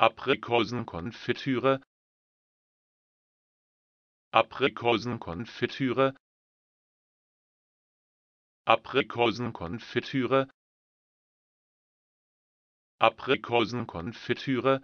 Aprikosenkonfitüre Aprikosenkonfitüre Aprikosenkonfitüre Aprikosenkonfitüre